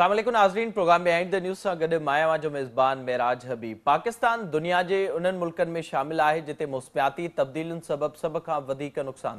अल्लाम नाजरीन प्रोग्राम में द न्यूज़ सां गॾु माया जो मेज़बान मेराज हबीब पाकिस्तान दुनिया के उन्हें मुल्क में शामिल है जिते मौसमियाती तब्दीलियों सबब सब का वधीक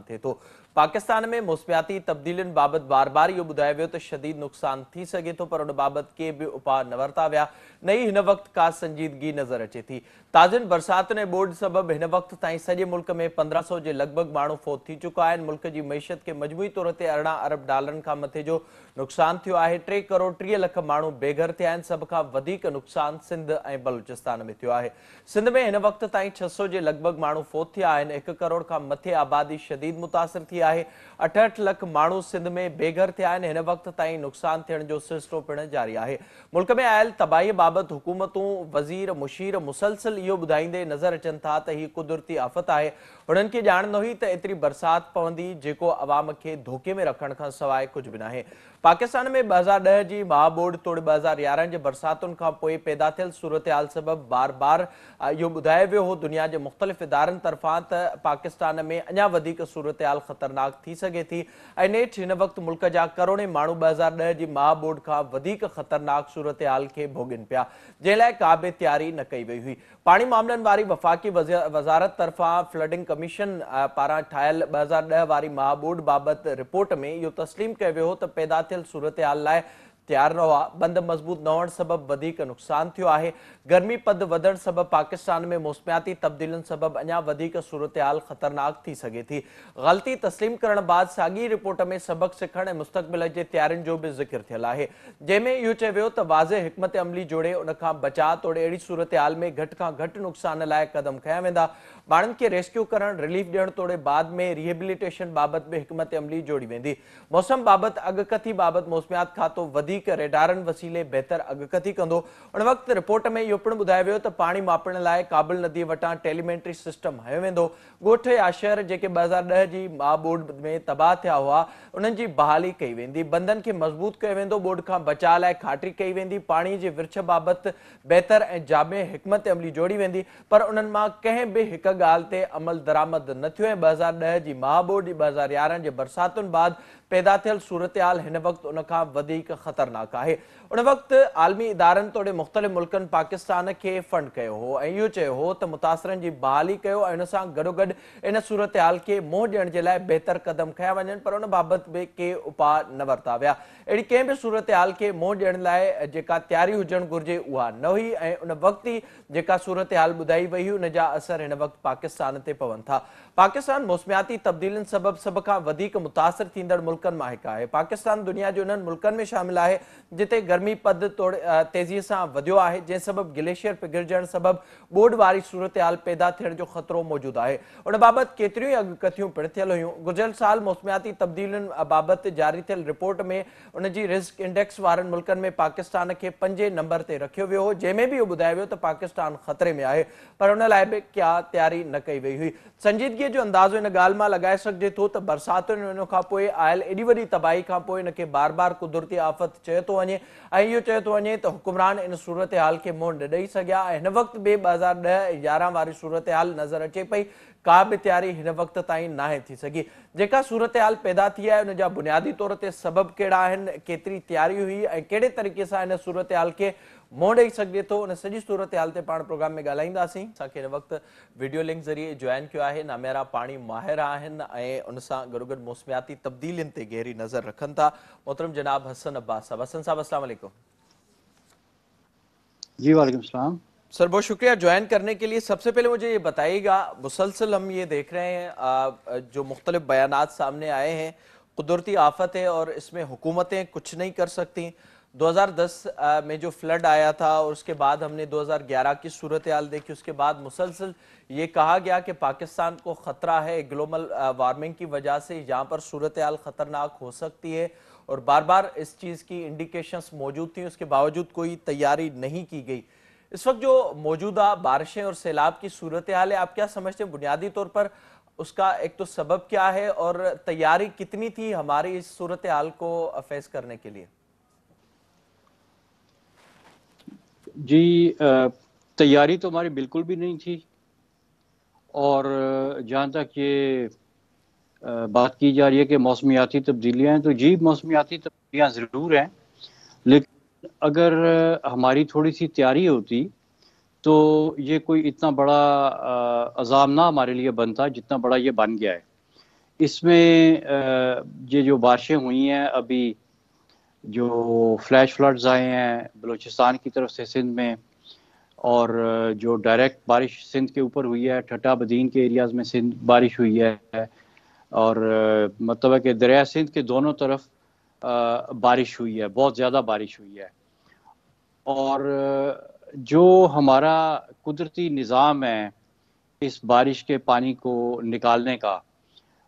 थे तो पाकिस्तान में मौसमियाती तब्दील बाबत बार बार यो बुधा वो तो शदीद नुक़सान थी सके तो पर उन बाबत के भी उपाय न वरता विया नई इन वक्त का संजीदगी नज़र अचे थी ताजन बरसात ने बोर्ड सबब इन वक्त ताईं सजे मुल्क में पंद्रह सौ के लगभग मानू फौत थी चुका है मुल्क की मैशियत के मजमूई तौर से अरह अरब डॉलर का मथे जो नुकसान थो है टे करोड़ टीह लख मू बेघर थे सब का नुकसान सिंध ए बलूचिस्तान में थो है सिंध में इन वक्त ताईं छह सौ के लगभग मानू फौत थे एक करोड़ का मथे आबादी शदीद मुतासर थी आहे अठहठि लख माण्हू सिंध में बेघर थिया वक़्त ताईं नुक़सान थियण जो सिलसिलो पिणु जारी आहे मुल्क में आयल तबाही बाबति हुकूमतूं वज़ीर मुशीर मुसलसिल इहो ॿुधाईंदे नज़र अचनि था त हीअ कुदरती आफ़त आहे हुननि खे हुई त एतिरी बरसाति पवंदी जेको अवाम खे धोखे में रखने खां सवाइ कुझु बि नाहे पाकिस्तान में ॿ हज़ार ॾह जी महाबोर्ड तोड़ ॿ हज़ार यारहं जे बरसातुनि खां पैदा थियल सूरत हाल सबबि बार बार इहो ॿुधायो वियो हो दुनिया जे मुख़्तलिफ़ इदारनि तरफ़ां त पाकिस्तान में अना सूरत हाल ख़तरनाक ખતરનાક થઈ શકે હતી અને છેને વખત મુલકજા કરોને માણું બજાર ડે જે મહાબોર્ડ ખા વધીક ખતરનાક સુરતે હાલ કે ભોગન પ્યા જે લાય કાબે તૈયારી ન કઈ વઈ हुई પાણી મામલન વારી વફાકી વઝારત તરફા ફ્લડિંગ કમિશન પારા ઠાयल 2010 વારી મહાબોર્ડ બાબત રિપોર્ટ મે યો તસ્લીમ કહેવ્યો તો પેદા થયેલ સુરતે હાલ લાય तैयार રહો બંધ મજબૂત ન હોણ સબબ વધીક નુકસાન થયો આહે ગરમી પદ વધણ સબબ पाकिस्तान में मौसमियाती तब्दीलन सबब अञा सूरत हाल ख़तरनाक थी सघे थी ग़लती तस्लीम करण बाद सागी रिपोर्ट में सबक़ सीख ऐं मुस्तक़बिल जे तयारियुनि जो बि ज़िक्र थियल है जैमें यो चयो वियो त वाज़े हिकमत अमली जोड़े उन बचा तोड़े अड़ी सूरत हाल में घट का घट नुक़सान लाइ क़दम खयां वेंदा ॿारनि खे रेस्क्यू करणु रिलीफ ॾियणु तोड़े बाद में रीहेबिलिटेशन बाबति हिकमत अमली जोड़ी वेंदी मौसम बाबति अगकथी बाबति मौसमियात खातो वधीक रेडारनि वसीले बहितर अगकथी कंदो उन वक़्तु रिपोर्ट में इहो पिणु ॿुधायो वियो त पाणी मापण लाइ काबिल नदी वटां टेलीमेंट्री सिस्टम हयो वेंदो ॻोठु या शहर जेके ॿ हज़ार ॾह जी माउ बोर्ड में तबाह थिया हुआ उन्हनि जी बहाली कई वेंदी बंदनि खे मज़बूत कयो वेंदो बोर्ड खां बचाव लाइ खाटिरी कई वेंदी पाणीअ जे वृछ बाबति बहितर ऐं जामे हिकमत अमली जोड़ी वेंदी पर उन्हनि मां कंहिं बि हिक ॻाल्हि ते अमल दरामद न थियो ऐं ॿ हज़ार ॾह जी महाबोर ॿ हज़ार यारहं जे बरसातुनि बाद पैदा थियल सूरत हाल हिन वक्त उन ख़तरनाक है उन वक्त आलमी इदारनि तोड़े मुख़्तलिफ़ मुल्कनि पाकिस्तान के फंड कयो हो ऐं इहो चयो बहाली कयो ऐं उन सां इन सूरत हाल खे मुंहुं ॾियण जे लाइ बहितर क़दम खया वञनि पर उन बाबति बि के उपाय न वरिता विया अहिड़ी कंहिं बि सूरत हाल के मुंहुं ॾियण लाइ जेका तयारी हुजणु घुरिजे न हुई ऐं उन वक़्तु ई जेका सूरत हाल बुधाई वही उन असर हिन वक़्तु पाकिस्तान ते पवनि था पाकिस्तान मौसमियाती तब्दीलियुनि सबब सब का वधीक मुतासिर मुल्क मुल्कनि मां हिकु आहे पाकिस्तान दुनिया के उन्हनि मुल्कनि में शामिल है जिते गर्मी पद तोड़ तेज़ीअ सां वधियो आहे जंहिं सबबु ग्लेशियर पिघलजण सबबु ॿोॾ वारी सूरत हाल पैदा थियण जो ख़तरो मौजूद है उन बाबति केतर ई अॻकथियूं पिण थियल हुयूं गुज़िरियल साल मौसमियाती तब्दीलियुनि बाबति जारी थियल रिपोर्ट में उनजी रिस्क इंडेक्स वारनि मुल्कनि में पाकिस्तान के पंजे नंबर से रखियो वियो हो जंहिंमें बि इहो ॿुधायो वियो पाकिस्तान ख़तरे में है पर हुन लाइ बि क्या तैयारी न कई वई हुई संजीदगीअ जो अंदाज़ो हिन ॻाल्हि मां लॻाए सघिजे थो त आयल तबाही पोइ बार बार कुदरती आफ़त चयो थो वञे ऐं इहो चयो थो वञे सूरत हाल खे मोह न ॾेई सघिया ऐं हिन वक़्तु बि ॿ हज़ार ॾह यारहं वारी सूरत हाल नज़र अचे पई का बि तयारी हिन वक़्त ताईं नाहे थी सघी जेका सूरत हाल पैदा थी आहे हुन बुनियादी तौर ते सबब कहिड़ा आहिनि केतिरी तयारी हुई ऐं कहिड़े तरीक़े सां इन सूरत हाल खे मोड़ ई सघिजे थो उन सॼी सूरत हाल से पा प्रोग्राम में ाली असांखे हिन वीडियो लिंक ज़रिए जॉइन किया है नामेरा पानी माहिर आहिनि ऐं उन सां मौसमियाती तब्दीलियुनि से गहरी नज़र रखन था मोहतरम जनाब हसन अब्बास साहब हसन साहब असल जी वालेकुम सर बहुत शुक्रिया ज्वाइन करने के लिए सबसे पहले मुझे ये बताइएगा मुसलसल हम ये देख रहे हैं जो मुख्तलिफ बयान सामने आए हैं कुदरती आफत है और इसमें हुकूमतें कुछ नहीं कर सकती 2010 में जो फ्लड आया था और उसके बाद हमने 2011 की सूरत हाल देखी उसके बाद मुसलसल ये कहा गया कि पाकिस्तान को ख़तरा है ग्लोबल वार्मिंग की वजह से यहाँ पर सूरत हाल ख़तरनाक हो सकती है और बार बार इस चीज़ की इंडिकेशंस मौजूद थी उसके बावजूद कोई तैयारी नहीं की गई इस वक्त जो मौजूदा बारिशें और सैलाब की सूरत हाल है आप क्या समझते हैं बुनियादी तौर पर उसका एक तो सबब क्या है और तैयारी कितनी थी हमारी इस सूरत हाल को फेस करने के लिए जी तैयारी तो हमारी बिल्कुल भी नहीं थी और जहाँ तक ये बात की जा रही है कि मौसमियाती तब्दीलियाँ हैं तो जी मौसमियाती तब्दीलियाँ ज़रूर हैं लेकिन अगर हमारी थोड़ी सी तैयारी होती तो ये कोई इतना बड़ा अजाम ना हमारे लिए बनता जितना बड़ा ये बन गया है इसमें ये जो बारिशें हुई हैं अभी जो फ्लैश फ्लड्स आए हैं बलूचिस्तान की तरफ से सिंध में और जो डायरेक्ट बारिश सिंध के ऊपर हुई है ठटा बदीन के एरियाज़ में सिंध बारिश हुई है और मतलब है कि दरिया सिंध के दोनों तरफ बारिश हुई है बहुत ज़्यादा बारिश हुई है और जो हमारा कुदरती निज़ाम है इस बारिश के पानी को निकालने का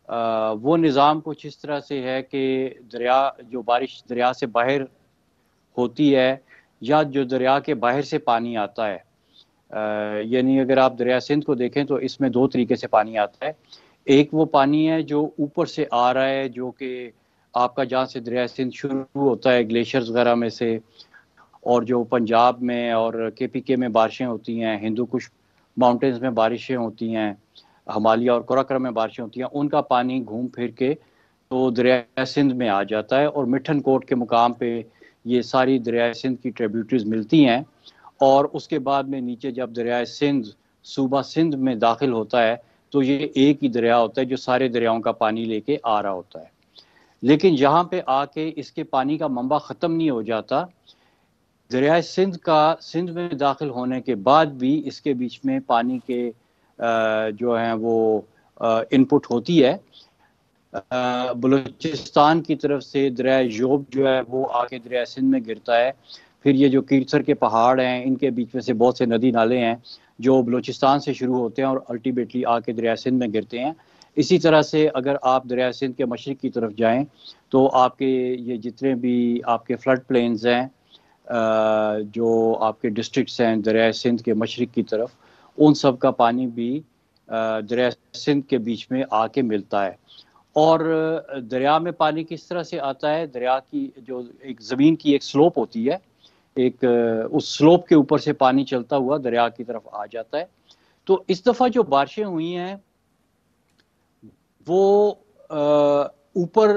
आ, वो निज़ाम कुछ इस तरह से है कि दरिया जो बारिश दरिया से बाहर होती है या जो दरिया के बाहर से पानी आता है यानी अगर आप दरिया सिंध को देखें तो इसमें दो तरीके से पानी आता है एक वो पानी है जो ऊपर से आ रहा है जो कि आपका जहाँ से दरिया सिंध शुरू होता है ग्लेशियर्स वगैरह में से और जो पंजाब में और के पी के में बारिशें होती हैं हिंदू कुश माउंटेंस में बारिशें होती हैं हमालिया और कोराक्रम में बारिशें होती हैं उनका पानी घूम फिर के तो दरिया सिंध में आ जाता है और मिठन कोट के मुकाम पे ये सारी दरिया सिंध की ट्रिब्यूटरीज मिलती हैं और उसके बाद में नीचे जब दरिया सिंध सूबा सिंध में दाखिल होता है तो ये एक ही दरिया होता है जो सारे दरियाओं का पानी लेके आ रहा होता है लेकिन यहाँ पे आके इसके पानी का मंबा ख़त्म नहीं हो जाता दरिया सिंध का सिंध में दाखिल होने के बाद भी इसके बीच में पानी के जो हैं वो इनपुट होती है बलूचिस्तान की तरफ से दरिया योब जो है वो आके दरिया सिंध में गिरता है फिर ये जो कीर्तसर के पहाड़ हैं इनके बीच में से बहुत से नदी नाले हैं जो बलूचिस्तान से शुरू होते हैं और अल्टीमेटली आके दरिया सिंध में गिरते हैं इसी तरह से अगर आप दरिया सिंध के मशरक़ की तरफ जाएं तो आपके ये जितने भी आपके फ्लड प्लेन्स हैं जो आपके डिस्ट्रिक्ट हैं दरिया सिंध के मशरक़ की तरफ उन सब का पानी भी दरिया सिंध के बीच में आके मिलता है और दरिया में पानी किस तरह से आता है दरिया की जो एक ज़मीन की एक स्लोप होती है एक उस स्लोप के ऊपर से पानी चलता हुआ दरिया की तरफ आ जाता है तो इस दफ़ा जो बारिशें हुई हैं वो ऊपर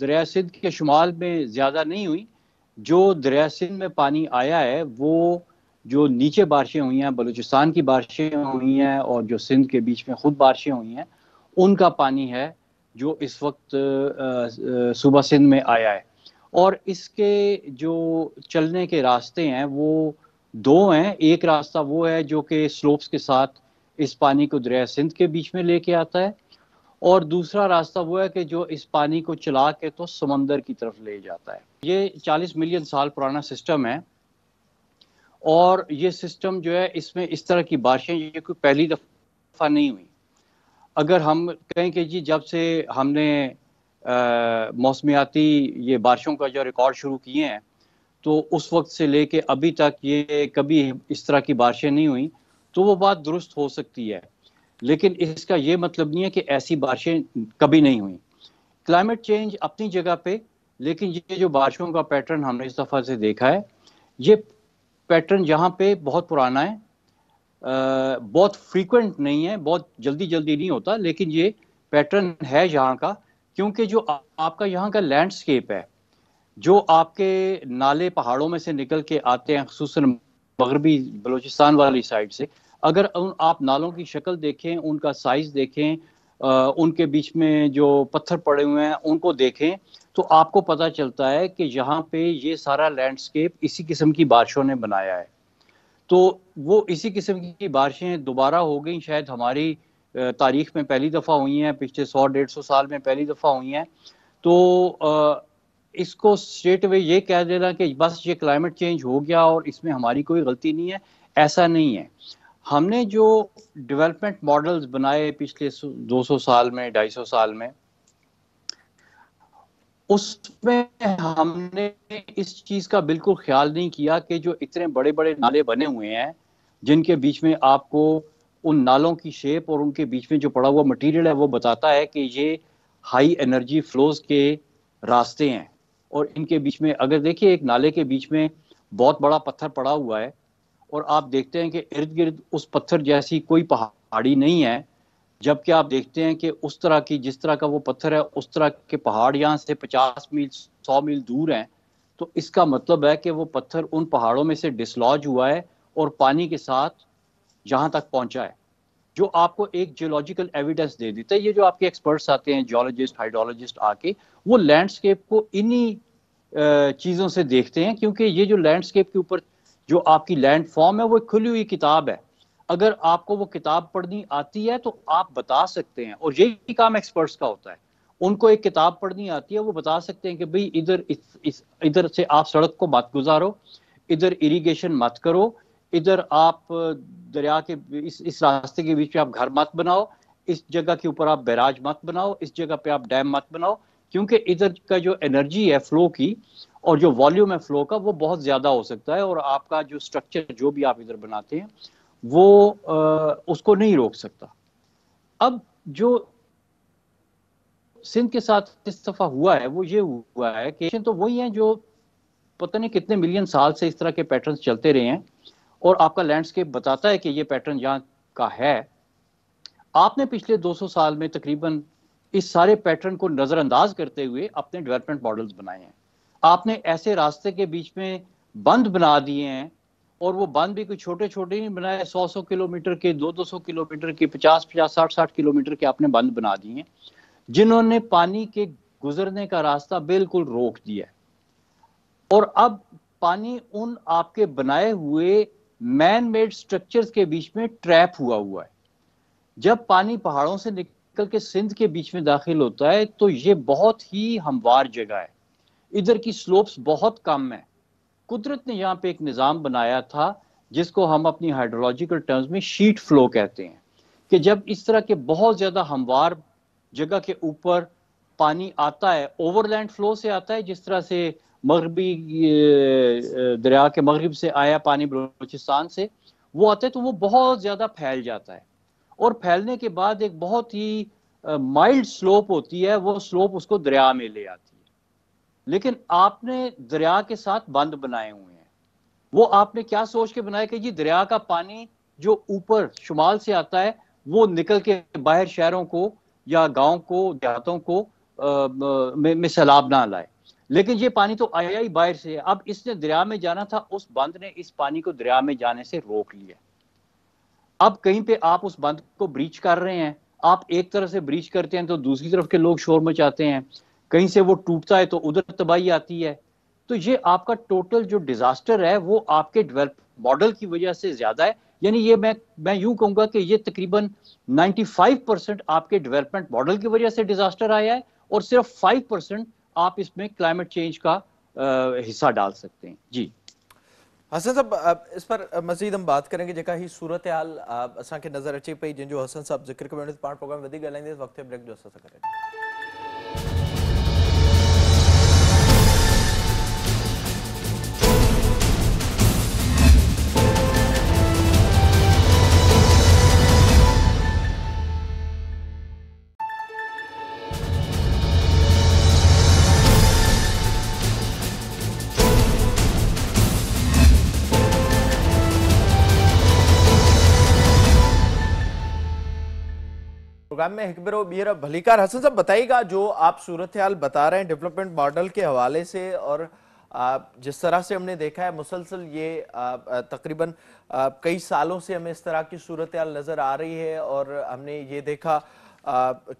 दरिया सिंध के शुमाल में ज़्यादा नहीं हुई जो दरिया सिंध में पानी आया है वो जो नीचे बारिशें हुई हैं बलूचिस्तान की बारिशें हुई हैं और जो सिंध के बीच में खुद बारिशें हुई हैं उनका पानी है जो इस वक्त सुबह सिंध में आया है और इसके जो चलने के रास्ते हैं वो दो हैं एक रास्ता वो है जो कि स्लोप्स के साथ इस पानी को दरिया सिंध के बीच में लेके आता है और दूसरा रास्ता वो है कि जो इस पानी को चला के तो समंदर की तरफ ले जाता है ये 40 मिलियन साल पुराना सिस्टम है और ये सिस्टम जो है इसमें इस तरह की बारिशें ये कोई पहली दफ़ा नहीं हुई अगर हम कहें कि जी जब से हमने मौसमियाती ये बारिशों का जो रिकॉर्ड शुरू किए हैं तो उस वक्त से लेके अभी तक ये कभी इस तरह की बारिशें नहीं हुई तो वो बात दुरुस्त हो सकती है लेकिन इसका ये मतलब नहीं है कि ऐसी बारिशें कभी नहीं हुई क्लाइमेट चेंज अपनी जगह पे लेकिन ये जो बारिशों का पैटर्न हमने इस दफ़ा से देखा है ये पैटर्न यहाँ पे बहुत पुराना है आ, बहुत फ्रीक्वेंट नहीं है बहुत जल्दी जल्दी नहीं होता लेकिन ये पैटर्न है यहाँ का क्योंकि जो आ, आपका यहाँ का लैंडस्केप है जो आपके नाले पहाड़ों में से निकल के आते हैं खूस मगरबी बलोचिस्तान वाली साइड से अगर उन आप नालों की शक्ल देखें उनका साइज़ देखें आ, उनके बीच में जो पत्थर पड़े हुए हैं उनको देखें तो आपको पता चलता है कि यहाँ पे ये सारा लैंडस्केप इसी किस्म की बारिशों ने बनाया है तो वो इसी किस्म की बारिशें दोबारा हो गई शायद हमारी तारीख में पहली दफ़ा हुई हैं पिछले सौ डेढ़ सौ साल में पहली दफ़ा हुई हैं तो इसको स्ट्रेट वे ये कह देना कि बस ये क्लाइमेट चेंज हो गया और इसमें हमारी कोई गलती नहीं है ऐसा नहीं है हमने जो डेवलपमेंट मॉडल्स बनाए पिछले 200 साल में 250 साल में उसमें हमने इस चीज का बिल्कुल ख्याल नहीं किया कि जो इतने बड़े बड़े नाले बने हुए हैं जिनके बीच में आपको उन नालों की शेप और उनके बीच में जो पड़ा हुआ मटेरियल है वो बताता है कि ये हाई एनर्जी फ्लोज के रास्ते हैं और इनके बीच में अगर देखिए एक नाले के बीच में बहुत बड़ा पत्थर पड़ा हुआ है और आप देखते हैं कि इर्द गिर्द उस पत्थर जैसी कोई पहाड़ी नहीं है जबकि आप देखते हैं कि उस तरह की जिस तरह का वो पत्थर है उस तरह के पहाड़ यहाँ से पचास मील सौ मील दूर हैं तो इसका मतलब है कि वो पत्थर उन पहाड़ों में से डिसलॉज हुआ है और पानी के साथ यहाँ तक पहुँचा है जो आपको एक जियोलॉजिकल एविडेंस दे देता है ये जो आपके एक्सपर्ट्स आते हैं जियोलॉजिस्ट हाइड्रोलॉजिस्ट आके वो लैंडस्केप को इन्हीं चीज़ों से देखते हैं क्योंकि ये जो लैंडस्केप के ऊपर जो आपकी लैंड फॉर्म है वो खुली हुई किताब है अगर आपको वो किताब पढ़नी आती है तो आप बता सकते हैं और यही काम एक्सपर्ट्स का होता है उनको एक किताब पढ़नी आती है वो बता सकते हैं कि भाई इधर इस, इधर से आप सड़क को मत गुजारो इधर इरिगेशन मत करो इधर आप दरिया के इस इस रास्ते के बीच में आप घर मत बनाओ इस जगह के ऊपर आप बैराज मत बनाओ इस जगह पे आप डैम मत बनाओ क्योंकि इधर का जो एनर्जी है फ्लो की और जो वॉल्यूम है फ्लो का वो बहुत ज़्यादा हो सकता है और आपका जो स्ट्रक्चर जो भी आप इधर बनाते हैं वो आ, उसको नहीं रोक सकता अब जो सिंध के साथ इस दफा हुआ है वो ये हुआ है कि तो वही है जो पता नहीं कितने मिलियन साल से इस तरह के पैटर्न चलते रहे हैं और आपका लैंडस्केप बताता है कि ये पैटर्न यहाँ का है आपने पिछले 200 साल में तकरीबन इस सारे पैटर्न को नज़रअंदाज करते हुए अपने डेवलपमेंट मॉडल्स बनाए हैं आपने ऐसे रास्ते के बीच में बंद बना दिए हैं और वो बांध भी कोई छोटे छोटे नहीं बनाए सौ सौ किलोमीटर के दो दो सौ किलोमीटर के पचास पचास साठ साठ किलोमीटर के आपने बांध बना दिए हैं जिन्होंने पानी के गुजरने का रास्ता बिल्कुल रोक दिया और अब पानी उन आपके बनाए हुए मैन मेड स्ट्रक्चर्स के बीच में ट्रैप हुआ हुआ है जब पानी पहाड़ों से निकल के सिंध के बीच में दाखिल होता है तो ये बहुत ही हमवार जगह है इधर की स्लोप्स बहुत कम है कुदरत ने यहाँ पे एक निज़ाम बनाया था जिसको हम अपनी हाइड्रोलॉजिकल टर्म्स में शीट फ्लो कहते हैं कि जब इस तरह के बहुत ज़्यादा हमवार जगह के ऊपर पानी आता है ओवरलैंड फ्लो से आता है जिस तरह से मगरबी दरिया के मगरब से आया पानी बलोचिस्तान से वो आता है तो वो बहुत ज़्यादा फैल जाता है और फैलने के बाद एक बहुत ही माइल्ड स्लोप होती है वो स्लोप उसको दरिया में ले आती है लेकिन आपने दरिया के साथ बंद बनाए हुए हैं वो आपने क्या सोच के बनाया कि जी दरिया का पानी जो ऊपर शुमाल से आता है वो निकल के बाहर शहरों को या गाँव को देहातों को आ, में, सैलाब ना लाए लेकिन ये पानी तो आया ही बाहर से अब इसने दरिया में जाना था उस बंद ने इस पानी को दरिया में जाने से रोक लिया अब कहीं पे आप उस बंद को ब्रीच कर रहे हैं आप एक तरह से ब्रीच करते हैं तो दूसरी तरफ के लोग शोर मचाते हैं कहीं से वो टूटता है तो उधर तबाही आती है तो ये आपका टोटल जो डिजास्टर है वो आपके डेवलप मॉडल की वजह से ज्यादा है यानी ये मैं मैं यूं कहूंगा कि ये तकरीबन 95 परसेंट आपके डेवलपमेंट मॉडल की वजह से डिजास्टर आया है और सिर्फ 5 परसेंट आप इसमें क्लाइमेट चेंज का आ, हिस्सा डाल सकते हैं जी हसन साहब इस पर मज़ीद हम बात करेंगे जो ही सूरत हाल असर अचे पी जंहिंजो हसन साहब ज़िक्र कर पा प्रोग्राम वही ॻाल्हाईंदे वक्त ब्रेक जो असर करेंगे प्रोग्राम में हिकबरो ॿीहर भलीकार हसन साहब बताइएगा जो आप सूरत हाल बता रहे हैं डेवलपमेंट मॉडल के हवाले से और जिस तरह से हमने देखा है मुसलसल ये तकरीबन कई सालों से हमें इस तरह की सूरत हाल नज़र आ रही है और हमने ये देखा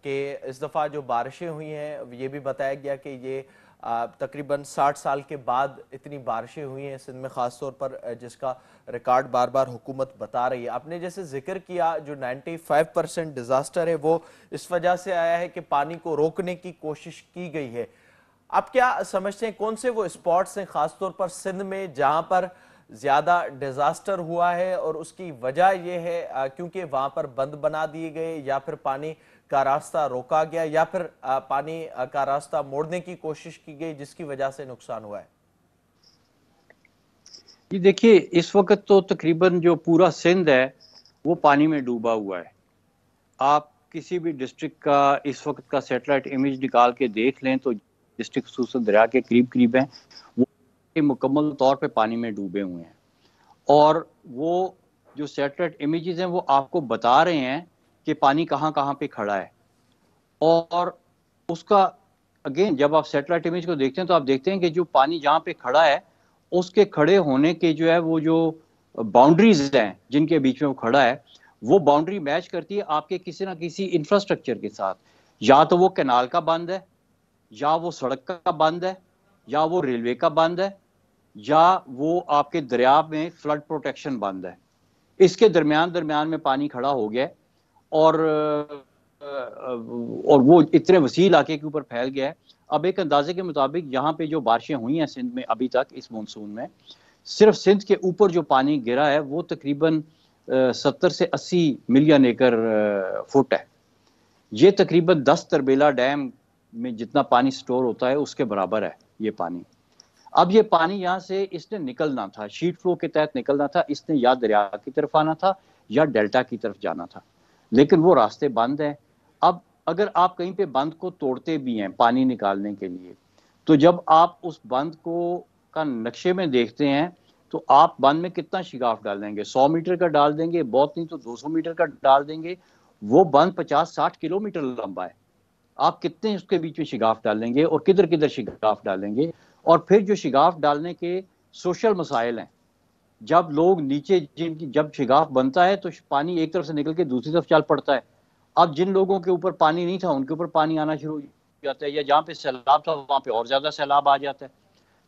कि इस दफ़ा जो बारिशें हुई हैं ये भी बताया गया कि ये तकरीबन 60 साल के बाद इतनी बारिशें हुई हैं सिंध में ख़ास तौर पर जिसका रिकॉर्ड बार बार हुकूमत बता रही है आपने जैसे जिक्र किया जो 95 परसेंट डिज़ास्टर है वो इस वजह से आया है कि पानी को रोकने की कोशिश की गई है आप क्या समझते हैं कौन से वो स्पॉट्स हैं ख़ास तौर पर सिंध में जहाँ पर ज़्यादा डिज़ास्टर हुआ है और उसकी वजह यह है क्योंकि वहाँ पर बंद बना दिए गए या फिर पानी का रास्ता रोका गया या फिर पानी का रास्ता मोड़ने की कोशिश की गई जिसकी वजह से नुकसान हुआ है ये देखिए इस वक्त तो तकरीबन जो पूरा सिंध है वो पानी में डूबा हुआ है आप किसी भी डिस्ट्रिक्ट का इस वक्त का सेटेलाइट इमेज निकाल के देख लें तो डिस्ट्रिक्ट सूसन दरिया के करीब करीब हैं वो मुकम्मल तौर पे पानी में डूबे हुए हैं और वो जो सेटेलाइट इमेजेस हैं वो आपको बता रहे हैं कि पानी कहाँ कहाँ पे खड़ा है और उसका अगेन जब आप सेटेलाइट इमेज को देखते हैं तो आप देखते हैं कि जो पानी जहाँ पे खड़ा है उसके खड़े होने के जो है वो जो बाउंड्रीज हैं जिनके बीच में वो खड़ा है वो बाउंड्री मैच करती है आपके किसी ना किसी इंफ्रास्ट्रक्चर के साथ या तो वो कैनाल का बंद है या वो सड़क का बंद है या वो रेलवे का बंद है या वो आपके दरिया में फ्लड प्रोटेक्शन बंद है इसके दरमियान दरमियान में पानी खड़ा हो गया है और और वो इतने वसी इलाके के ऊपर फैल गया है अब एक अंदाजे के मुताबिक यहाँ पे जो बारिशें हुई हैं सिंध में अभी तक इस मानसून में सिर्फ सिंध के ऊपर जो पानी गिरा है वो तकरीबन सत्तर से अस्सी मिलियन एकड़ फुट है ये तकरीबन दस तरबेला डैम में जितना पानी स्टोर होता है उसके बराबर है ये पानी अब ये पानी यहाँ से इसने निकलना था शीट फ्लो के तहत निकलना था इसने या दरिया की तरफ आना था या डेल्टा की तरफ जाना था लेकिन वो रास्ते बंद हैं अब अगर आप कहीं पे बंद को तोड़ते भी हैं पानी निकालने के लिए तो जब आप उस बंद को का नक्शे में देखते हैं तो आप बंद में कितना शिगाफ डाल देंगे सौ मीटर का डाल देंगे बहुत नहीं तो दो सौ मीटर का डाल देंगे वो बंद पचास साठ किलोमीटर लंबा है आप कितने उसके बीच में शिगाफ डालेंगे और किधर किधर शिगाफ डालेंगे और फिर जो शिगाफ डालने के सोशल मसाइल हैं जब लोग नीचे जिनकी जब शिगाफ बनता है तो पानी एक तरफ से निकल के दूसरी तरफ चल पड़ता है अब जिन लोगों के ऊपर पानी नहीं था उनके ऊपर पानी आना शुरू हो जाता है या जहाँ पे सैलाब था वहाँ पे और ज़्यादा सैलाब आ जाता है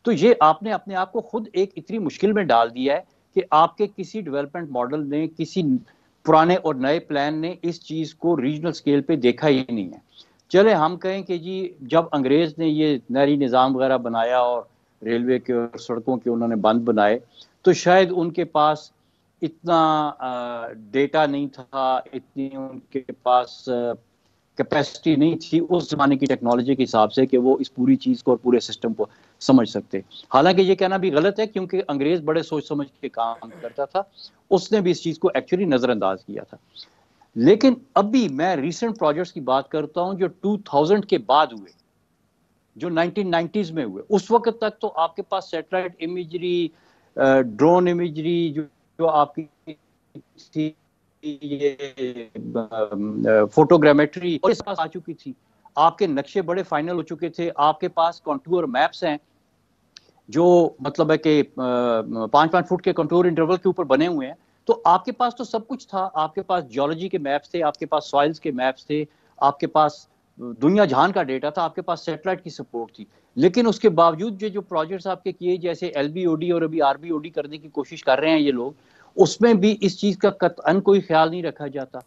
तो ये आपने अपने आप को खुद एक इतनी मुश्किल में डाल दिया है कि आपके किसी डेवलपमेंट मॉडल ने किसी पुराने और नए प्लान ने इस चीज़ को रीजनल स्केल पे देखा ही नहीं है चले हम कहें कि जी जब अंग्रेज़ ने ये नहरी निज़ाम वगैरह बनाया और रेलवे के और सड़कों के उन्होंने बंद बनाए तो शायद उनके पास इतना डेटा नहीं था इतनी उनके पास कैपेसिटी नहीं थी उस जमाने की टेक्नोलॉजी के हिसाब से कि वो इस पूरी चीज़ को और पूरे सिस्टम को समझ सकते हालांकि ये कहना भी गलत है क्योंकि अंग्रेज़ बड़े सोच समझ के काम करता था उसने भी इस चीज़ को एक्चुअली नज़रअंदाज किया था लेकिन अभी मैं रिसेंट प्रोजेक्ट्स की बात करता हूँ जो टू के बाद हुए जो नाइनटीन में हुए उस वक्त तक तो आपके पास सेटेलाइट इमेजरी ड्रोन इमेजरी जो जो आपकी ये फोटोग्रामेट्री और इस पास आ चुकी थी आपके नक्शे बड़े फाइनल हो चुके थे आपके पास कंटूर मैप्स हैं जो मतलब है कि पाँच पाँच फुट के कंटूर इंटरवल के ऊपर बने हुए हैं तो आपके पास तो सब कुछ था आपके पास जियोलॉजी के मैप्स थे आपके पास सॉइल्स के मैप्स थे आपके पास दुनिया जहान का डेटा था आपके पास सेटेलाइट की सपोर्ट थी लेकिन उसके बावजूद जो जो प्रोजेक्ट्स आपके किए जैसे एल और अभी आर करने की कोशिश कर रहे हैं ये लोग उसमें भी इस चीज़ का कतअन कोई ख्याल नहीं रखा जाता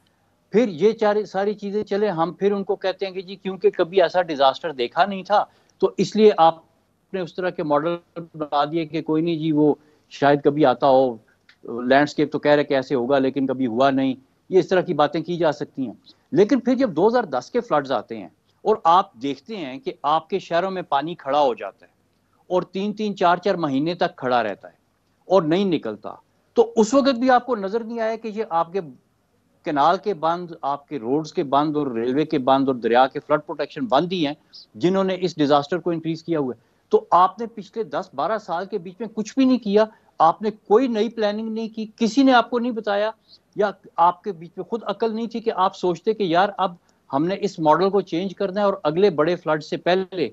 फिर ये चार सारी चीज़ें चले हम फिर उनको कहते हैं कि जी क्योंकि कभी ऐसा डिज़ास्टर देखा नहीं था तो इसलिए आपने उस तरह के मॉडल बना दिए कि कोई नहीं जी वो शायद कभी आता हो लैंडस्केप तो कह रहे कि ऐसे होगा लेकिन कभी हुआ नहीं ये इस तरह की बातें की जा सकती हैं लेकिन फिर जब 2010 के फ्लड्स आते हैं और आप देखते हैं कि आपके शहरों में पानी खड़ा हो जाता है और तीन तीन चार चार महीने तक खड़ा रहता है और नहीं निकलता तो उस वक्त भी आपको नजर नहीं आया कि ये आपके कनाल के बंद आपके रोड्स के बंद और रेलवे के बंद और दरिया के फ्लड प्रोटेक्शन बंद ही हैं जिन्होंने इस डिजास्टर को इंक्रीज किया हुआ है तो आपने पिछले 10-12 साल के बीच में कुछ भी नहीं किया आपने कोई नई प्लानिंग नहीं की किसी ने आपको नहीं बताया या आपके बीच में खुद अकल नहीं थी कि आप सोचते कि यार अब हमने इस मॉडल को चेंज करना है और अगले बड़े फ्लड से पहले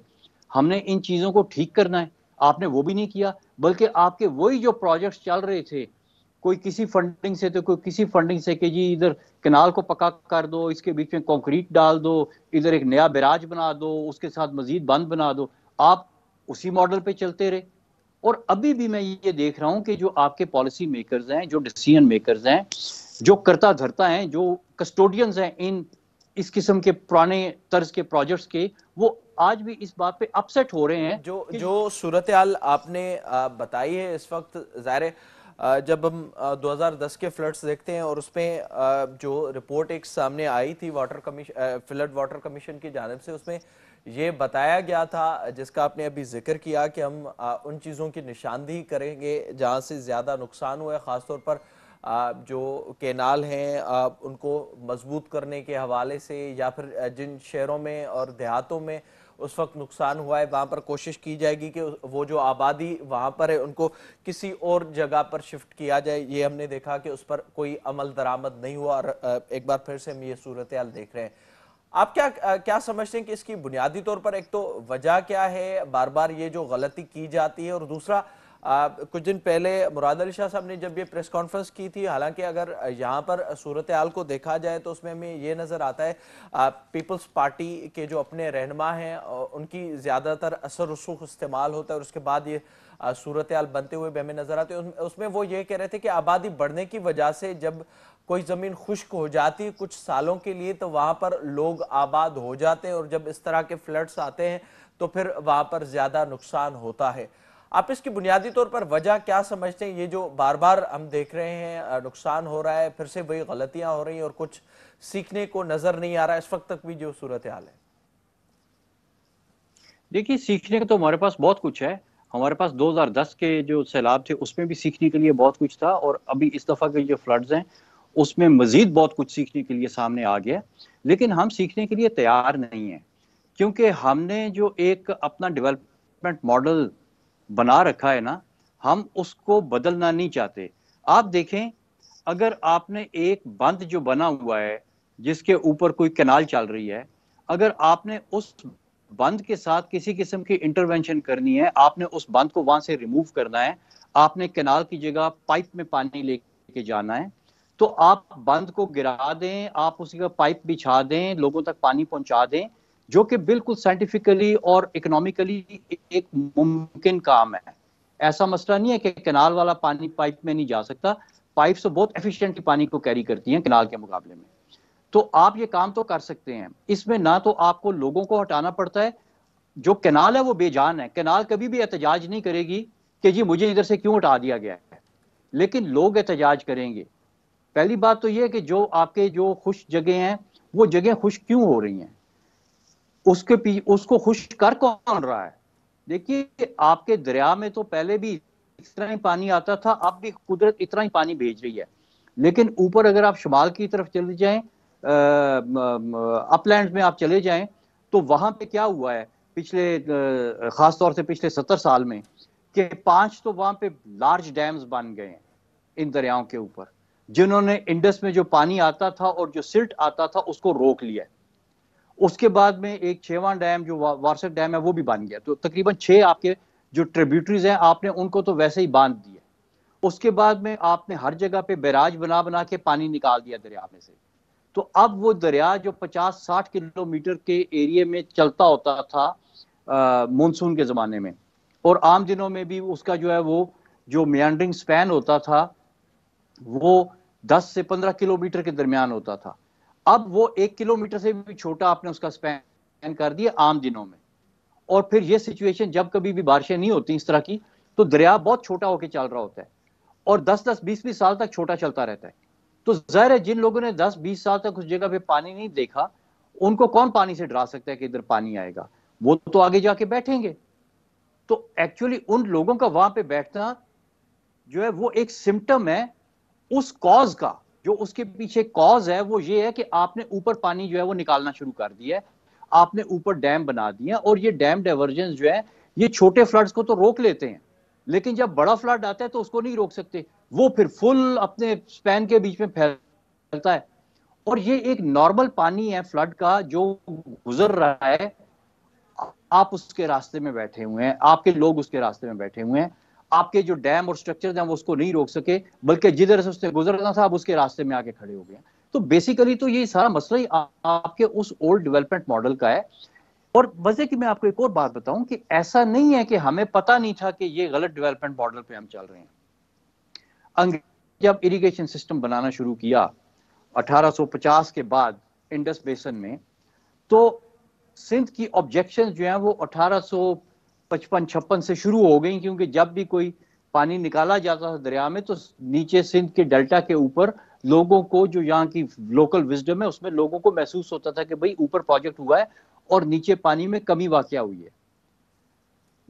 हमने इन चीज़ों को ठीक करना है आपने वो भी नहीं किया बल्कि आपके वही जो प्रोजेक्ट्स चल रहे थे कोई किसी फंडिंग से तो कोई किसी फंडिंग से कि जी इधर कनाल को पका कर दो इसके बीच में कंक्रीट डाल दो इधर एक नया बिराज बना दो उसके साथ मजीद बंद बना दो आप उसी मॉडल पे चलते रहे और अभी भी मैं ये देख रहा हूँ कि जो आपके पॉलिसी मेकर्स हैं जो डिसीजन मेकर्स हैं जो करता धरता हैं जो कस्टोडियंस हैं इन इस किस्म के पुराने तर्ज के प्रोजेक्ट्स के वो आज भी इस बात पे अपसेट हो रहे हैं जो जो सूरत हाल आपने बताई है इस वक्त ज़ाहिर जब हम 2010 के फ्लड्स देखते हैं और उसमें जो रिपोर्ट एक सामने आई थी water commission flood water commission की जानब से उसमें ये बताया गया था जिसका आपने अभी जिक्र किया कि हम उन चीज़ों की निशानदेही करेंगे जहाँ से ज़्यादा नुकसान हुआ है ख़ासतौर पर जो कैनाल हैं उनको मजबूत करने के हवाले से या फिर जिन शहरों में और देहातों में उस वक्त नुकसान हुआ है वहाँ पर कोशिश की जाएगी कि वो जो आबादी वहाँ पर है उनको किसी और जगह पर शिफ्ट किया जाए ये हमने देखा कि उस पर कोई अमल दरामद नहीं हुआ और एक बार फिर से हम ये सूरत हाल देख रहे हैं आप क्या क्या समझते हैं कि इसकी बुनियादी तौर पर एक तो वजह क्या है बार बार ये जो गलती की जाती है और दूसरा कुछ दिन पहले मुराद अली शाह साहब ने जब ये प्रेस कॉन्फ्रेंस की थी हालांकि अगर यहाँ पर सूरत आल को देखा जाए तो उसमें हमें ये नज़र आता है आ, पीपल्स पार्टी के जो अपने रहनमा हैं उनकी ज़्यादातर असर रसूख इस्तेमाल होता है और उसके बाद ये सूरत आल बनते हुए भी हमें नज़र आते हैं उसमें वो ये कह रहे थे कि आबादी बढ़ने की वजह से जब कोई ज़मीन खुश्क हो जाती है कुछ सालों के लिए तो वहाँ पर लोग आबाद हो जाते हैं और जब इस तरह के फ्लड्स आते हैं तो फिर वहाँ पर ज़्यादा नुकसान होता है आप इसकी बुनियादी तौर पर वजह क्या समझते हैं ये जो बार बार हम देख रहे हैं नुकसान हो रहा है फिर से वही गलतियां हो रही हैं और कुछ सीखने को नजर नहीं आ रहा है इस वक्त तक भी जो सूरत हाल है देखिए सीखने का तो हमारे पास बहुत कुछ है हमारे पास 2010 के जो सैलाब थे उसमें भी सीखने के लिए बहुत कुछ था और अभी इस दफ़ा के जो फ्लड्स हैं उसमें मज़ीद बहुत कुछ सीखने के लिए सामने आ गया लेकिन हम सीखने के लिए तैयार नहीं है क्योंकि हमने जो एक अपना डेवलपमेंट मॉडल बना रखा है ना हम उसको बदलना नहीं चाहते आप देखें अगर आपने एक बंद जो बना हुआ है जिसके ऊपर कोई कैनाल चल रही है अगर आपने उस बंद के साथ किसी किस्म की इंटरवेंशन करनी है आपने उस बंद को वहां से रिमूव करना है आपने कैनाल की जगह पाइप में पानी लेके जाना है तो आप बंद को गिरा दें आप उसी का पाइप बिछा दें लोगों तक पानी पहुंचा दें जो कि बिल्कुल साइंटिफिकली और इकोनॉमिकली एक मुमकिन काम है ऐसा मसला नहीं है कि कनाल वाला पानी पाइप में नहीं जा सकता पाइप से तो बहुत एफिशिएंटली पानी को कैरी करती हैं कनाल के मुकाबले में तो आप ये काम तो कर सकते हैं इसमें ना तो आपको लोगों को हटाना पड़ता है जो कनाल है वो बेजान है कनाल कभी भी एहतजाज नहीं करेगी कि जी मुझे इधर से क्यों हटा दिया गया है लेकिन लोग एहतजाज करेंगे पहली बात तो ये है कि जो आपके जो खुश जगह हैं वो जगह खुश क्यों हो रही हैं उसके पी उसको खुश कर कौन रहा है देखिए आपके दरिया में तो पहले भी इतना ही पानी आता था अब भी कुदरत इतना ही पानी भेज रही है लेकिन ऊपर अगर आप शुमाल की तरफ चले जाए अपलैंड में आप चले जाएं तो वहां पे क्या हुआ है पिछले खास तौर से पिछले सत्तर साल में कि पांच तो वहां पे लार्ज डैम्स बन गए हैं इन दरियाओं के ऊपर जिन्होंने इंडस में जो पानी आता था और जो सिल्ट आता था उसको रोक लिया है उसके बाद में एक छेवा डैम जो वार्सक डैम है वो भी बन गया तो तकरीबन छः आपके जो ट्रिब्यूटरीज हैं आपने उनको तो वैसे ही बांध दिया उसके बाद में आपने हर जगह पे बैराज बना बना के पानी निकाल दिया दरिया में से तो अब वो दरिया जो 50-60 किलोमीटर के एरिए में चलता होता था मानसून के ज़माने में और आम दिनों में भी उसका जो है वो जो मियांडरिंग स्पैन होता था वो 10 से 15 किलोमीटर के दरमियान होता था अब वो एक किलोमीटर से भी छोटा आपने उसका स्पैन कर दिया आम दिनों में और फिर ये सिचुएशन जब कभी भी बारिशें नहीं होती इस तरह की तो दरिया बहुत छोटा होकर चल रहा होता है और 10 10 20 20 साल तक छोटा चलता रहता है तो जाहिर है जिन लोगों ने 10 20 साल तक उस जगह पे पानी नहीं देखा उनको कौन पानी से डरा सकता है कि इधर पानी आएगा वो तो आगे जाके बैठेंगे तो एक्चुअली उन लोगों का वहां पे बैठना जो है वो एक सिम्टम है उस कॉज का जो उसके पीछे कॉज है वो ये है कि आपने ऊपर पानी जो है वो निकालना शुरू कर दिया है आपने ऊपर डैम बना दिया और ये डैम डाइवर्जन जो है ये छोटे फ्लड्स को तो रोक लेते हैं लेकिन जब बड़ा फ्लड आता है तो उसको नहीं रोक सकते वो फिर फुल अपने स्पैन के बीच में फैलता है और ये एक नॉर्मल पानी है फ्लड का जो गुजर रहा है आप उसके रास्ते में बैठे हुए हैं आपके लोग उसके रास्ते में बैठे हुए हैं आपके जो डैम और स्ट्रक्चर हैं वो उसको नहीं रोक सके बल्कि जिधर से उससे गुजरना था आप उसके रास्ते में आके खड़े हो गए तो बेसिकली तो ये सारा मसला ही आपके उस ओल्ड डेवलपमेंट मॉडल का है और वजह की मैं आपको एक और बात बताऊं कि ऐसा नहीं है कि हमें पता नहीं था कि ये गलत डेवलपमेंट मॉडल पे हम चल रहे हैं अंग्रेज जब इरिगेशन सिस्टम बनाना शुरू किया 1850 के बाद इंडस बेसन में तो सिंध की ऑब्जेक्शन जो है वो पचपन छप्पन से शुरू हो गई क्योंकि जब भी कोई पानी निकाला जाता था दरिया में तो नीचे सिंध के डेल्टा के ऊपर लोगों को जो यहाँ की लोकल विजडम है उसमें लोगों को महसूस होता था कि भाई ऊपर प्रोजेक्ट हुआ है और नीचे पानी में कमी वाक़ हुई है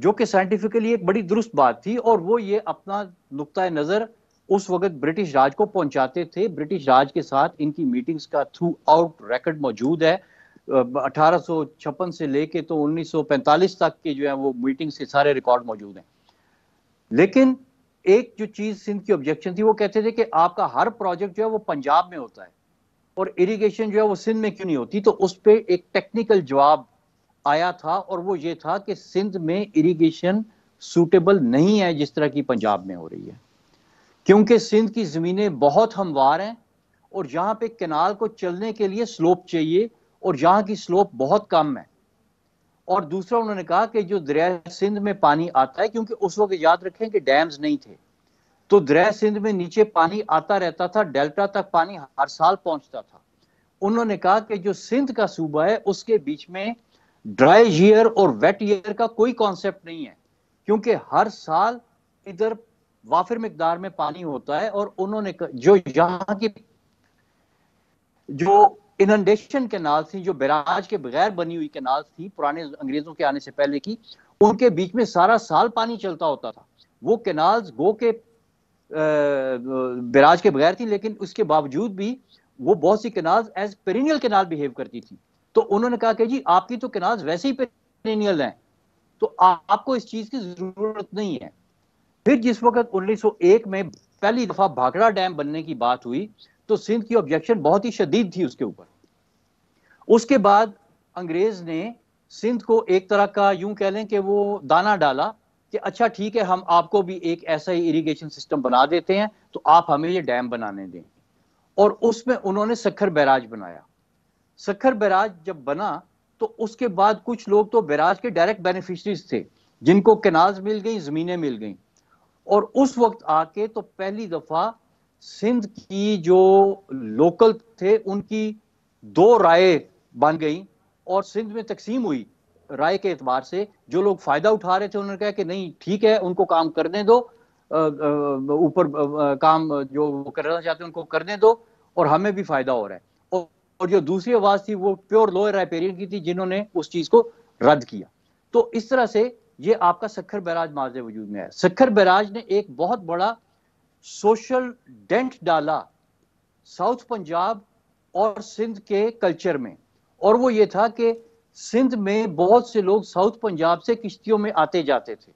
जो कि साइंटिफिकली एक बड़ी दुरुस्त बात थी और वो ये अपना नुकता नज़र उस वक्त ब्रिटिश राज को पहुंचाते थे ब्रिटिश राज के साथ इनकी मीटिंग्स का थ्रू आउट रिकॉर्ड मौजूद है अठारह से लेके तो 1945 तक के जो है वो मीटिंग्स के सारे रिकॉर्ड मौजूद हैं लेकिन एक जो चीज सिंध की ऑब्जेक्शन थी वो कहते थे कि आपका हर प्रोजेक्ट जो है वो पंजाब में होता है और इरिगेशन जो है वो सिंध में क्यों नहीं होती तो उस पर एक टेक्निकल जवाब आया था और वो ये था कि सिंध में इरिगेशन सूटेबल नहीं है जिस तरह की पंजाब में हो रही है क्योंकि सिंध की ज़मीनें बहुत हमवार हैं और जहां पे कैनाल को चलने के लिए स्लोप चाहिए और यहाँ की स्लोप बहुत कम है और दूसरा उन्होंने कहा कि जो दरिया सिंध में पानी आता है क्योंकि उस वक्त याद रखें कि डैम्स नहीं थे तो दरिया सिंध में नीचे पानी आता रहता था डेल्टा तक पानी हर साल पहुंचता था उन्होंने कहा कि जो सिंध का सूबा है उसके बीच में ड्राई ईयर और वेट ईयर का कोई कॉन्सेप्ट नहीं है क्योंकि हर साल इधर वाफिर मकदार में पानी होता है और उन्होंने जो यहाँ की जो इनंडेशन कैनाल थी जो बैराज के बगैर बनी हुई कैनाल थी पुराने अंग्रेजों के आने से पहले की उनके बीच में सारा साल पानी चलता होता था वो कैनाल्स गो के बैराज के बगैर थी लेकिन उसके बावजूद भी वो बहुत सी canal as perennial canal behave करती थी तो उन्होंने कहा कि जी आपकी तो कैनाल्स वैसे ही पेरिनियल हैं तो आ, आपको इस चीज की जरूरत नहीं है फिर जिस वक्त 1901 में पहली दफा भाखड़ा डैम बनने की बात हुई तो सिंध की ऑब्जेक्शन बहुत ही शदीद थी उसके ऊपर उसके बाद अंग्रेज ने सिंध को एक तरह का यूं कह लें कि वो दाना डाला कि अच्छा ठीक है हम आपको भी एक ऐसा ही इरिगेशन सिस्टम बना देते हैं तो आप हमें ये डैम बनाने दें और उसमें उन्होंने सखर बैराज बनाया सखर बैराज जब बना तो उसके बाद कुछ लोग तो बैराज के डायरेक्ट बेनिफिशरीज थे जिनको केनाल मिल गई ज़मीनें मिल गई और उस वक्त आके तो पहली दफ़ा सिंध की जो लोकल थे उनकी दो राय बन गई और सिंध में तकसीम हुई राय के एतबार से जो लोग फायदा उठा रहे थे उन्होंने कहा कि नहीं ठीक है उनको काम करने दो ऊपर काम जो करना चाहते हैं उनको करने दो और हमें भी फायदा हो रहा है और, और जो दूसरी आवाज थी वो प्योर लोअर रायपेरियन की थी जिन्होंने उस चीज को रद्द किया तो इस तरह से ये आपका सखर बैराज माज वजूद में है सखर बैराज ने एक बहुत बड़ा सोशल डेंट डाला साउथ पंजाब और सिंध के कल्चर में और वो ये था कि सिंध में बहुत से लोग साउथ पंजाब से किश्तियों में आते जाते थे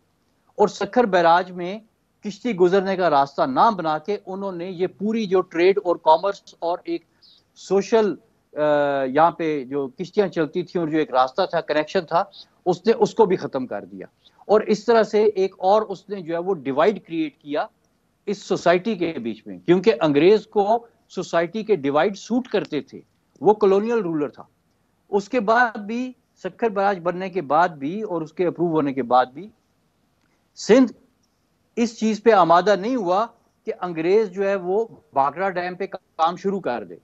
और सखर बैराज में किश्ती गुजरने का रास्ता ना बना के उन्होंने ये पूरी जो ट्रेड और कॉमर्स और एक सोशल यहाँ पे जो किश्तियाँ चलती थी और जो एक रास्ता था कनेक्शन था उसने उसको भी ख़त्म कर दिया और इस तरह से एक और उसने जो है वो डिवाइड क्रिएट किया इस सोसाइटी के बीच में क्योंकि अंग्रेज को सोसाइटी के डिवाइड सूट करते थे वो कॉलोनियल रूलर था उसके बाद भी शक्कर बराज बनने के बाद भी और उसके अप्रूव होने के बाद भी सिंध इस चीज पे आमादा नहीं हुआ कि अंग्रेज जो है वो बागरा डैम पे काम शुरू कर दे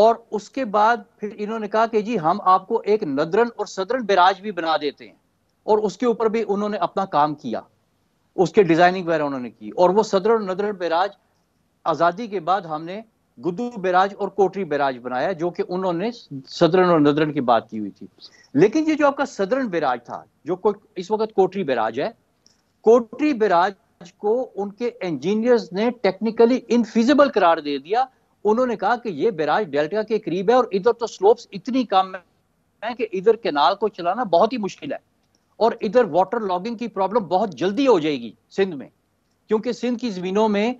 और उसके बाद फिर इन्होंने कहा कि जी हम आपको एक नदरन और सदरन बराज भी बना देते हैं और उसके ऊपर भी उन्होंने अपना काम किया उसके डिजाइनिंग वगैरह उन्होंने की और वो सदरन और नदरन बैराज आज़ादी के बाद हमने गुद्दू बैराज और कोटरी बैराज बनाया जो कि उन्होंने सदरन और नदरन की बात की हुई थी लेकिन ये जो आपका सदरन बैराज था जो इस वक्त कोटरी बैराज है कोटरी बैराज को उनके इंजीनियर्स ने टेक्निकली इनफिजिबल करार दे दिया उन्होंने कहा कि ये बैराज डेल्टा के करीब है और इधर तो स्लोप्स इतनी कम है कि इधर केनाल को चलाना बहुत ही मुश्किल है और इधर वाटर लॉगिंग की प्रॉब्लम बहुत जल्दी हो जाएगी सिंध में क्योंकि सिंध की जमीनों में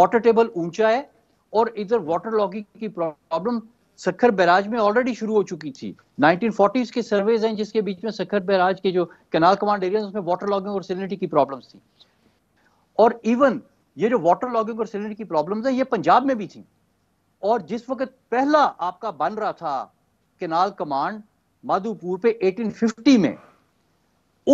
वाटर टेबल ऊंचा है और इधर वाटर लॉगिंग की प्रॉब्लम सखर बैराज में ऑलरेडी शुरू हो चुकी थी 1940s के सर्वेज हैं जिसके बीच में सखर बैराज के जो कैनाल कमांड एरिया उसमें वाटर लॉगिंग और सिलिनिटी की प्रॉब्लम्स थी और इवन ये जो वाटर लॉगिंग और सिलिनिटी की प्रॉब्लम्स है ये पंजाब में भी थी और जिस वक्त पहला आपका बन रहा था केनाल कमांड माधोपुर पे 1850 में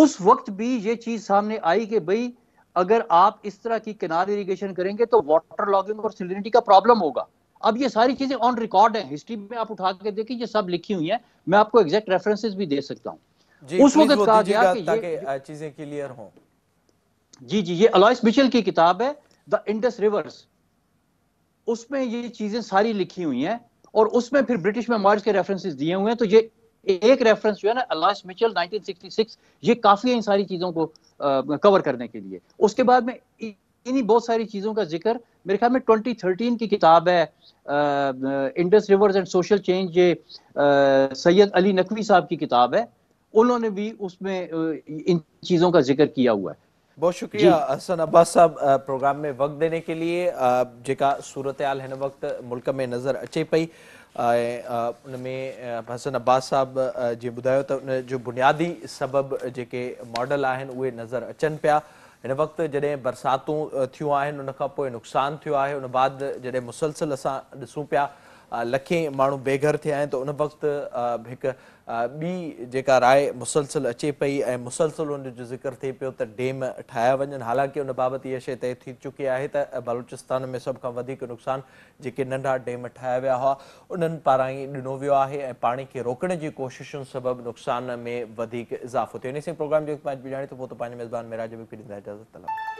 उस वक्त भी ये चीज सामने आई कि भाई अगर आप इस तरह की किनार इरीगेशन करेंगे तो वाटर लॉगिंग और सिलिनिटी का प्रॉब्लम होगा अब ये सारी चीजें ऑन रिकॉर्ड है हिस्ट्री में आप उठा के देखिए ये सब लिखी हुई है मैं आपको एग्जैक्ट रेफरेंसेस भी दे सकता हूँ उस वक्त कहा गया कि ये चीजें क्लियर हो जी जी ये अलॉयस मिचेल की किताब है द इंडस रिवर्स उसमें ये चीजें सारी लिखी हुई हैं और उसमें फिर ब्रिटिश मेमोर्स के रेफरेंसेस दिए हुए हैं तो ये एक रेफरेंस जो है ना अलाश मिचल 1966 ये काफ़ी है इन सारी चीज़ों को कवर करने के लिए उसके बाद में इन्हीं बहुत सारी चीज़ों का जिक्र मेरे ख्याल में 2013 की किताब है Indus rivers and social change ये सैयद अली नकवी साहब की किताब है उन्होंने भी उसमें इन चीज़ों का जिक्र किया हुआ है बहुत शुक्रिया हसन अब्बास साहब प्रोग्राम में वक्त देने के लिए जेका सूरत आल है वक्त मुल्क में नज़र अचे पी ऐं उनमें हसन अब्बास साहिबु जीअं ॿुधायो त उन जो बुनियादी सबबु जेके मॉडल आहिनि उहे नज़र अचनि पिया हिन वक़्तु जॾहिं बरसातूं थियूं आहिनि उनखां पोइ नुक़सानु थियो आहे उन बाद जॾहिं मुसलसिल असां ॾिसूं पिया लखे माण्हू बेघर थिया आहिनि त उन वक़्तु हिकु बी जेका राय मुसलसिल अचे पी ए मुसलसिल हुनजो ज़िक्र थे पियो तो डेम ठाया वन हालांकि उन बाबति इहा शइ तय थी चुकी है त बलूचिस्तान में सब का नुकसान जी जेके नंढा डेम ठाया विया हुआ उन्हनि पारां ई ॾिनो वियो आहे ऐं पाणी खे रोकण जी कोशिशुनि नुक़सान में इज़ाफ़ो थे इन सां प्रोग्राम जेको पंहिंजी ॼाणे मेज़बान में राज इजाज़त तलाब